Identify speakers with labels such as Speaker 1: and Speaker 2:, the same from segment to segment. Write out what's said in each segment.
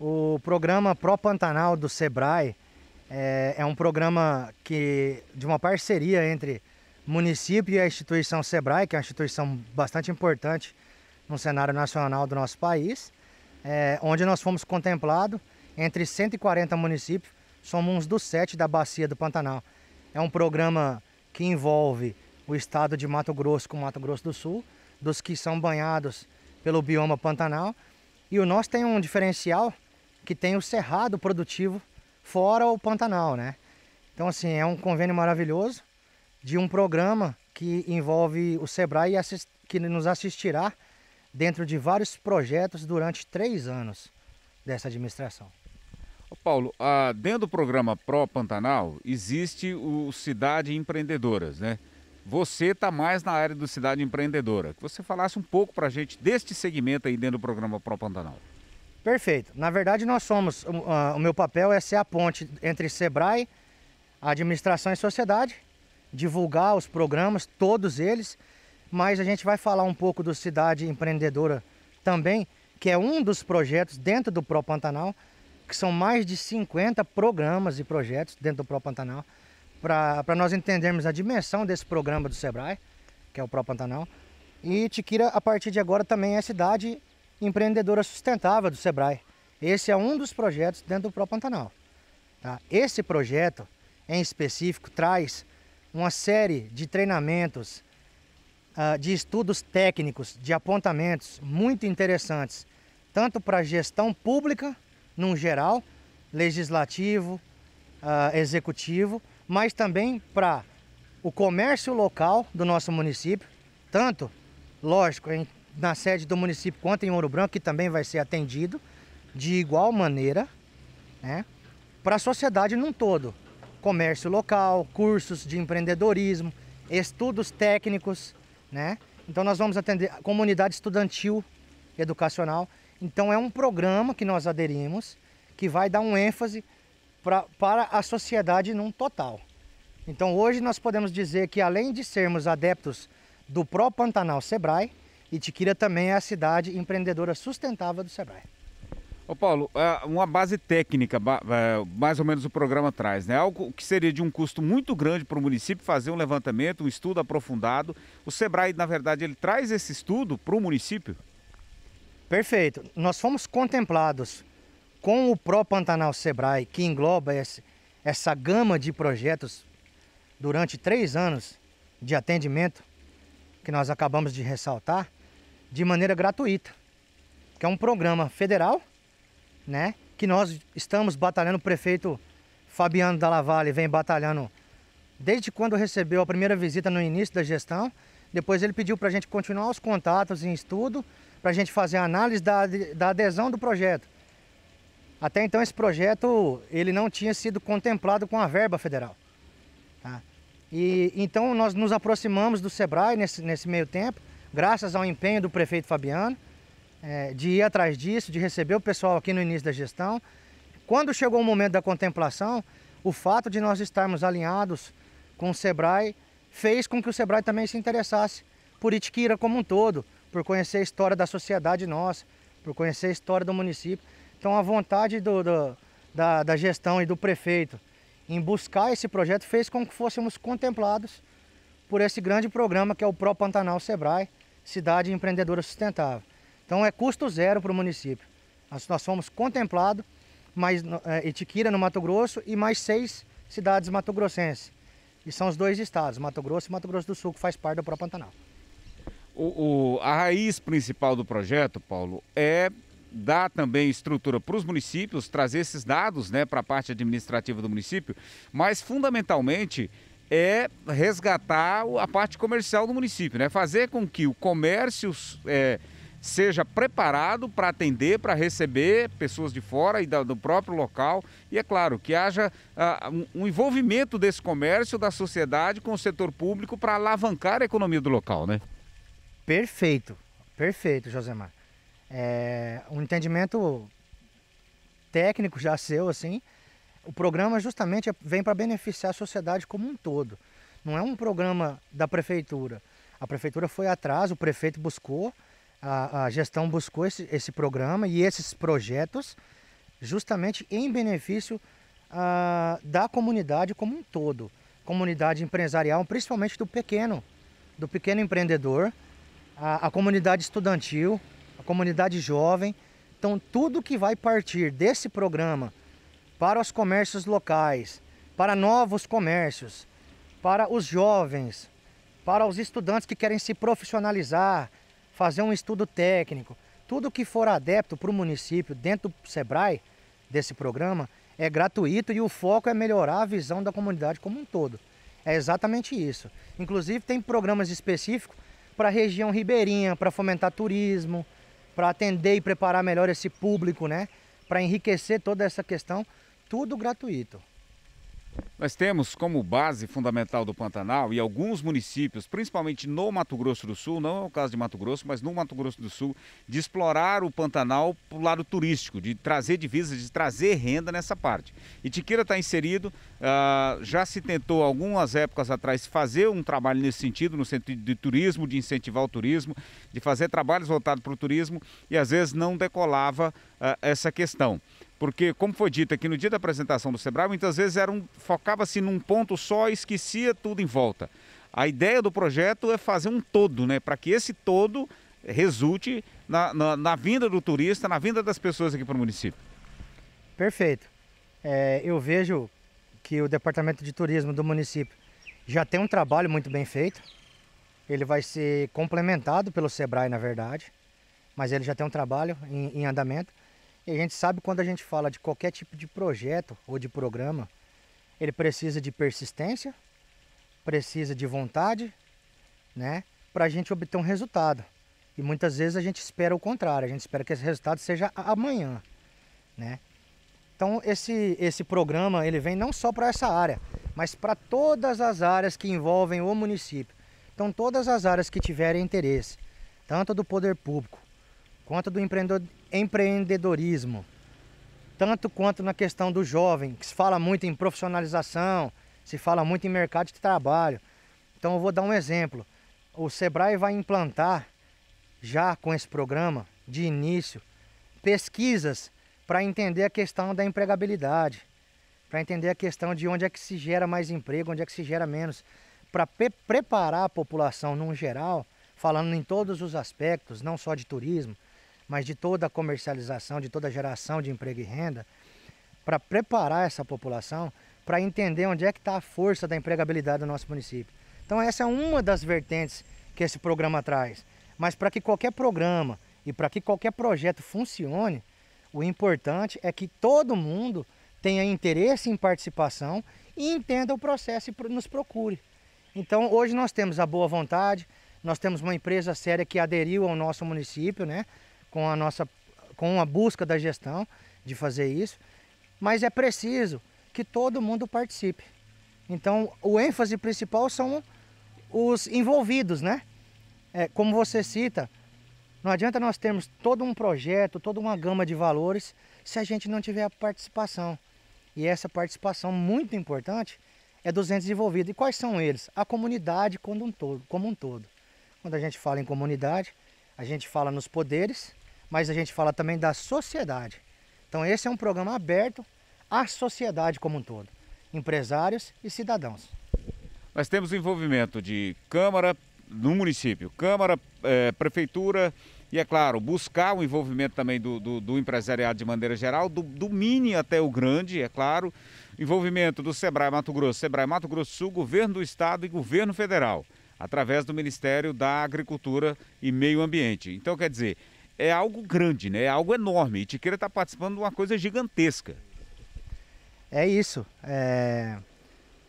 Speaker 1: O programa Pro Pantanal do Sebrae é, é, um programa que de uma parceria entre município e a instituição Sebrae, que é uma instituição bastante importante no cenário nacional do nosso país, é, onde nós fomos contemplados entre 140 municípios, somos dos sete da bacia do Pantanal. É um programa que envolve o estado de Mato Grosso com Mato Grosso do Sul, dos que são banhados pelo bioma Pantanal. E o nosso tem um diferencial que tem o cerrado produtivo fora o Pantanal, né? Então, assim, é um convênio maravilhoso de um programa que envolve o Sebrae que nos assistirá dentro de vários projetos durante três anos dessa administração.
Speaker 2: Paulo, ah, dentro do programa Pro Pantanal existe o Cidade Empreendedoras, né? Você está mais na área do Cidade Empreendedora. Que você falasse um pouco para a gente deste segmento aí dentro do programa Pro Pantanal.
Speaker 1: Perfeito. Na verdade, nós somos. Uh, o meu papel é ser a ponte entre SEBRAE, administração e sociedade, divulgar os programas, todos eles, mas a gente vai falar um pouco do Cidade Empreendedora também, que é um dos projetos dentro do Pro Pantanal, que são mais de 50 programas e projetos dentro do Pro Pantanal, para nós entendermos a dimensão desse programa do SEBRAE, que é o Pro Pantanal. E Tiquira, a partir de agora, também é cidade empreendedora sustentável do SEBRAE. Esse é um dos projetos dentro do Pro Pantanal. Tá? Esse projeto, em específico, traz uma série de treinamentos, ah, de estudos técnicos, de apontamentos muito interessantes, tanto para a gestão pública, num geral, legislativo, ah, executivo, mas também para o comércio local do nosso município, tanto, lógico, em na sede do município quanto em Ouro Branco, que também vai ser atendido de igual maneira, né? Para a sociedade num todo. Comércio local, cursos de empreendedorismo, estudos técnicos, né? Então nós vamos atender a comunidade estudantil educacional. Então é um programa que nós aderimos que vai dar um ênfase pra, para a sociedade num total. Então hoje nós podemos dizer que além de sermos adeptos do Pro Pantanal Sebrae, Itiquira também é a cidade empreendedora sustentável do Sebrae.
Speaker 2: Ô Paulo, é, uma base técnica, é, mais ou menos o programa traz, né? Algo que seria de um custo muito grande para o município fazer um levantamento, um estudo aprofundado. O Sebrae, na verdade, ele traz esse estudo para o município? Perfeito. Nós fomos contemplados
Speaker 1: com o Pro Pantanal Sebrae, que engloba esse, essa gama de projetos durante três anos de atendimento, que nós acabamos de ressaltar de maneira gratuita, que é um programa federal, né, que nós estamos batalhando, o prefeito Fabiano Dalla Valle vem batalhando desde quando recebeu a primeira visita no início da gestão, depois ele pediu para a gente continuar os contatos em estudo, para a gente fazer a análise da, da adesão do projeto. Até então esse projeto ele não tinha sido contemplado com a verba federal. Tá? E então nós nos aproximamos do Sebrae nesse, nesse meio tempo graças ao empenho do prefeito Fabiano, é, de ir atrás disso, de receber o pessoal aqui no início da gestão. Quando chegou o momento da contemplação, o fato de nós estarmos alinhados com o SEBRAE fez com que o SEBRAE também se interessasse por Itiquira como um todo, por conhecer a história da sociedade nossa, por conhecer a história do município. Então a vontade do, do, da, da gestão e do prefeito em buscar esse projeto fez com que fôssemos contemplados por esse grande programa que é o Pro Pantanal Sebrae, cidade empreendedora sustentável. Então é custo zero para o município. Nós, nós fomos contemplados, mais é, no Mato Grosso e mais seis cidades mato-grossenses. E são os dois estados, Mato Grosso e Mato Grosso do Sul, que faz parte do próprio pantanal
Speaker 2: O, o, a raiz principal do projeto, Paulo, é dar também estrutura para os municípios, trazer esses dados né, para a parte administrativa do município, mas fundamentalmente é resgatar a parte comercial do município, né? Fazer com que o comércio é, seja preparado para atender, para receber pessoas de fora e da, do próprio local. E é claro que haja uh, um envolvimento desse comércio, da sociedade com o setor público para alavancar a economia do local, né?
Speaker 1: Perfeito, perfeito, Josemar. É um entendimento técnico já seu, assim, o programa justamente é, vem para beneficiar a sociedade como um todo. Não é um programa da prefeitura. A prefeitura foi atrás, o prefeito buscou, a, a gestão buscou esse, esse programa e esses projetos justamente em benefício da comunidade como um todo, comunidade empresarial, principalmente do pequeno, do pequeno empreendedor, a, a, comunidade estudantil, a comunidade jovem. Então, tudo que vai partir desse programa para os comércios locais, para novos comércios, para os jovens, para os estudantes que querem se profissionalizar, fazer um estudo técnico. Tudo que for adepto para o município dentro do SEBRAE, desse programa, é gratuito e o foco é melhorar a visão da comunidade como um todo. É exatamente isso. Inclusive tem programas específicos para a região ribeirinha, para fomentar turismo, para atender e preparar melhor esse público, né? Para enriquecer toda essa questão tudo gratuito.
Speaker 2: Nós temos como base fundamental do Pantanal e alguns municípios, principalmente no Mato Grosso do Sul, não é o caso de Mato Grosso, mas no Mato Grosso do Sul, de explorar o Pantanal para o lado turístico, de trazer divisas, de trazer renda nessa parte. Itiqueira está inserido, ah, já se tentou algumas épocas atrás fazer um trabalho nesse sentido, no sentido de turismo, de incentivar o turismo, de fazer trabalhos voltados para o turismo e às vezes não decolava ah, essa questão. Porque, como foi dito aqui no dia da apresentação do Sebrae, muitas vezes era um, focava-se num ponto só e esquecia tudo em volta. A ideia do projeto é fazer um todo, né? Para que esse todo resulte na, na, na, vinda do turista, na vinda das pessoas aqui para o município.
Speaker 1: Perfeito. É, eu vejo que o Departamento de Turismo do município já tem um trabalho muito bem feito. Ele vai ser complementado pelo SEBRAE, na verdade, mas ele já tem um trabalho em, em andamento. E a gente sabe quando a gente fala de qualquer tipo de projeto ou de programa, ele precisa de persistência, precisa de vontade, né? Para a gente obter um resultado. E muitas vezes a gente espera o contrário, a gente espera que esse resultado seja amanhã, né? Então esse, esse programa ele vem não só para essa área, mas para todas as áreas que envolvem o município. Então todas as áreas que tiverem interesse, tanto do poder público quanto do empreendedorismo, tanto quanto na questão do jovem, que se fala muito em profissionalização, se fala muito em mercado de trabalho. Então eu vou dar um exemplo. O Sebrae vai implantar já com esse programa de início pesquisas para entender a questão da empregabilidade, para entender a questão de onde é que se gera mais emprego, onde é que se gera menos, para preparar a população num geral, falando em todos os aspectos, não só de turismo, mas de toda a comercialização, de toda a geração de emprego e renda, para preparar essa população para entender onde é que está a força da empregabilidade do nosso município. Então essa é uma das vertentes que esse programa traz. Mas para que qualquer programa e para que qualquer projeto funcione, o importante é que todo mundo tenha interesse em participação e entenda o processo e nos procure. Então hoje nós temos a boa vontade, nós temos uma empresa séria que aderiu ao nosso município, né? com a nossa com a busca da gestão de fazer isso, mas é preciso que todo mundo participe. Então, o ênfase principal são os envolvidos, né? É, como você cita, não adianta nós termos todo um projeto, toda uma gama de valores, se a gente não tiver a participação. E essa participação muito importante é dos entes envolvidos. E quais são eles? A comunidade como um todo. Como um todo. Quando a gente fala em comunidade, a gente fala nos poderes, mas a gente fala também da sociedade. Então esse é um programa aberto à sociedade como um todo, empresários e cidadãos.
Speaker 2: Nós temos o envolvimento de Câmara no município, Câmara, eh, Prefeitura e, é claro, buscar o envolvimento também do, do, do empresariado de maneira geral, do, do, mini até o grande, é claro, envolvimento do Sebrae Mato Grosso, Sebrae Mato Grosso Sul, Governo do Estado e Governo Federal através do Ministério da Agricultura e Meio Ambiente. Então, quer dizer, é algo grande, né? é algo enorme. Itiqueira está participando de uma coisa gigantesca.
Speaker 1: É isso. É...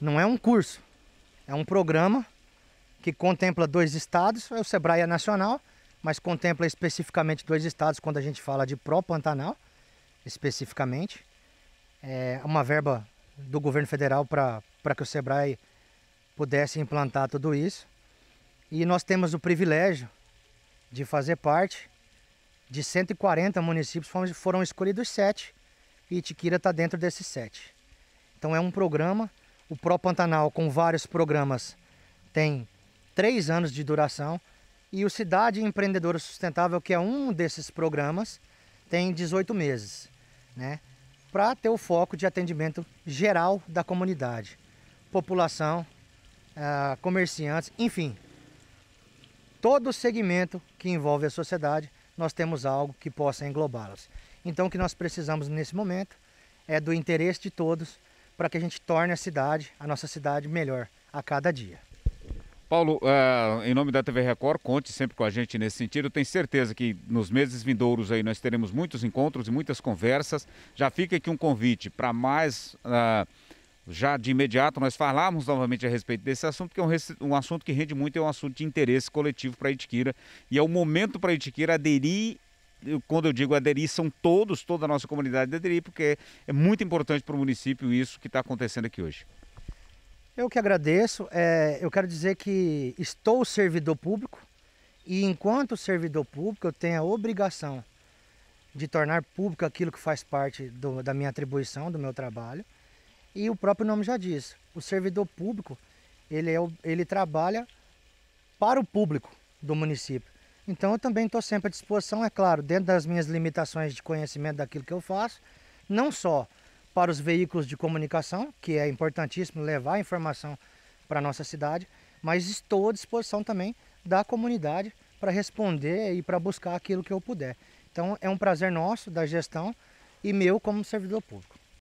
Speaker 1: Não é um curso, é um programa que contempla dois estados, é o Sebrae é Nacional, mas contempla especificamente dois estados quando a gente fala de pró-Pantanal, especificamente. É uma verba do governo federal para que o Sebrae pudesse implantar tudo isso. E nós temos o privilégio de fazer parte de 140 municípios, foram escolhidos sete e Itiquira está dentro desses sete. Então é um programa, o Pro Pantanal com vários programas tem três anos de duração e o Cidade Empreendedora Sustentável, que é um desses programas, tem 18 meses, né? Para ter o foco de atendimento geral da comunidade, população, ah, comerciantes, enfim, todo segmento que envolve a sociedade, nós temos algo que possa englobá-las. Então, o que nós precisamos nesse momento é do interesse de todos para que a gente torne a cidade, a nossa cidade, melhor a cada dia.
Speaker 2: Paulo, eh, em nome da TV Record, conte sempre com a gente nesse sentido. tenho certeza que nos meses vindouros aí nós teremos muitos encontros e muitas conversas. Já fica aqui um convite para mais uh, já de imediato nós falarmos novamente a respeito desse assunto, porque é um, um assunto que rende muito, é um assunto de interesse coletivo para a Itiquira e é o momento para a Itiquira aderir quando eu digo aderir, são todos, toda a nossa comunidade de aderir, porque é, é muito importante para o município isso que está acontecendo aqui hoje.
Speaker 1: Eu que agradeço. É, eu quero dizer que estou servidor público e, enquanto servidor público, eu tenho a obrigação de tornar público aquilo que faz parte do, da minha atribuição, do meu trabalho. E o próprio nome já diz, o servidor público, ele, é, ele trabalha para o público do município. Então eu também estou sempre à disposição, é claro, dentro das minhas limitações de conhecimento daquilo que eu faço, não só para os veículos de comunicação, que é importantíssimo levar a informação para a nossa cidade, mas estou à disposição também da comunidade para responder e para buscar aquilo que eu puder. Então é um prazer nosso, da gestão e meu como servidor público.